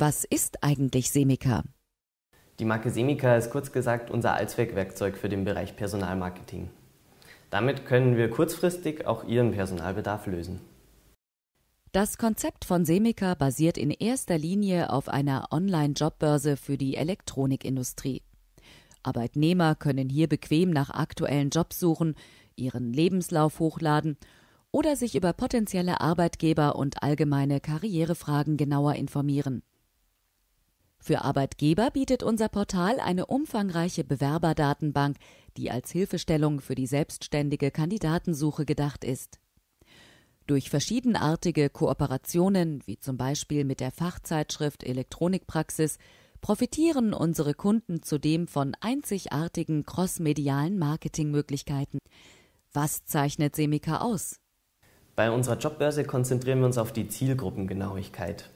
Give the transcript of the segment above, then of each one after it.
Was ist eigentlich Semica? Die Marke Semica ist kurz gesagt unser Allzweckwerkzeug für den Bereich Personalmarketing. Damit können wir kurzfristig auch Ihren Personalbedarf lösen. Das Konzept von Semica basiert in erster Linie auf einer Online-Jobbörse für die Elektronikindustrie. Arbeitnehmer können hier bequem nach aktuellen Jobs suchen, ihren Lebenslauf hochladen oder sich über potenzielle Arbeitgeber und allgemeine Karrierefragen genauer informieren. Für Arbeitgeber bietet unser Portal eine umfangreiche Bewerberdatenbank, die als Hilfestellung für die selbstständige Kandidatensuche gedacht ist. Durch verschiedenartige Kooperationen, wie zum Beispiel mit der Fachzeitschrift Elektronikpraxis, profitieren unsere Kunden zudem von einzigartigen crossmedialen Marketingmöglichkeiten. Was zeichnet Semika aus? Bei unserer Jobbörse konzentrieren wir uns auf die Zielgruppengenauigkeit.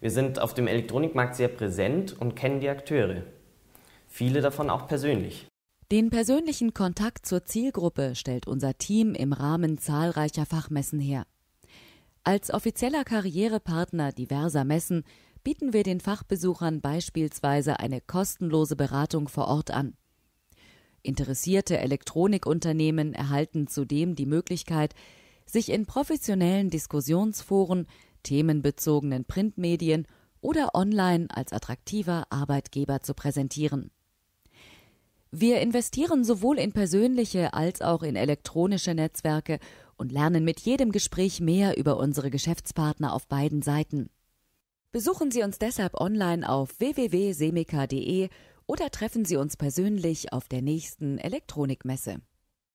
Wir sind auf dem Elektronikmarkt sehr präsent und kennen die Akteure. Viele davon auch persönlich. Den persönlichen Kontakt zur Zielgruppe stellt unser Team im Rahmen zahlreicher Fachmessen her. Als offizieller Karrierepartner diverser Messen bieten wir den Fachbesuchern beispielsweise eine kostenlose Beratung vor Ort an. Interessierte Elektronikunternehmen erhalten zudem die Möglichkeit, sich in professionellen Diskussionsforen themenbezogenen Printmedien oder online als attraktiver Arbeitgeber zu präsentieren. Wir investieren sowohl in persönliche als auch in elektronische Netzwerke und lernen mit jedem Gespräch mehr über unsere Geschäftspartner auf beiden Seiten. Besuchen Sie uns deshalb online auf www.semeka.de oder treffen Sie uns persönlich auf der nächsten Elektronikmesse.